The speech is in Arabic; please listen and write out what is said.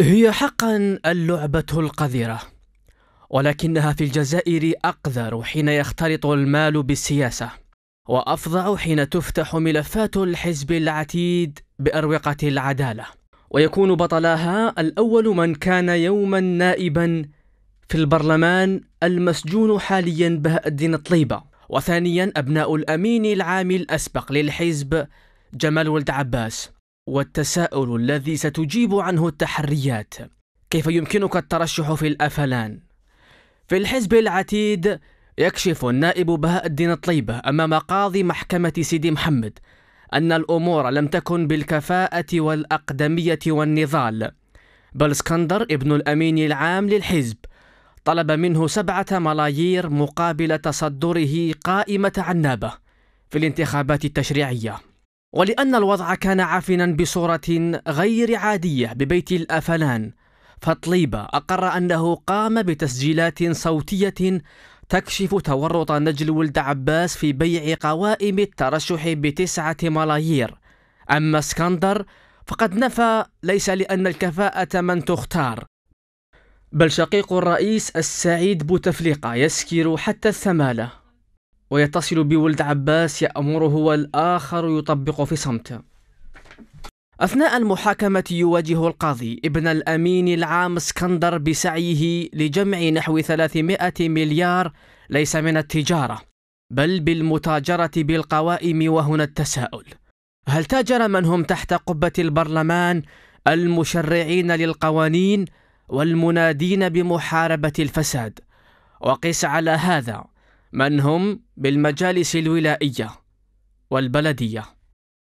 هي حقا اللعبة القذرة ولكنها في الجزائر أقذر حين يختلط المال بالسياسة وأفظع حين تفتح ملفات الحزب العتيد بأروقة العدالة ويكون بطلاها الأول من كان يوما نائبا في البرلمان المسجون حاليا بهاء الدين طليبة وثانيا أبناء الأمين العام الأسبق للحزب جمال ولد عباس والتساؤل الذي ستجيب عنه التحريات كيف يمكنك الترشح في الأفلان؟ في الحزب العتيد يكشف النائب بهاء الدين الطيبه أمام قاضي محكمة سيدي محمد أن الأمور لم تكن بالكفاءة والأقدمية والنضال بل اسكندر ابن الأمين العام للحزب طلب منه سبعة ملايير مقابل تصدره قائمة عنابة في الانتخابات التشريعية ولأن الوضع كان عافنا بصورة غير عادية ببيت الأفلان فطليبة أقر أنه قام بتسجيلات صوتية تكشف تورط نجل ولد عباس في بيع قوائم الترشح بتسعة ملايير أما اسكندر فقد نفى ليس لأن الكفاءة من تختار بل شقيق الرئيس السعيد بوتفليقة يسكر حتى الثمالة ويتصل بولد عباس يأمره والآخر يطبق في صمت أثناء المحاكمة يواجه القاضي ابن الأمين العام اسكندر بسعيه لجمع نحو 300 مليار ليس من التجارة بل بالمتاجرة بالقوائم وهنا التساؤل هل تاجر من هم تحت قبة البرلمان المشرعين للقوانين والمنادين بمحاربة الفساد وقس على هذا من هم بالمجالس الولائية والبلدية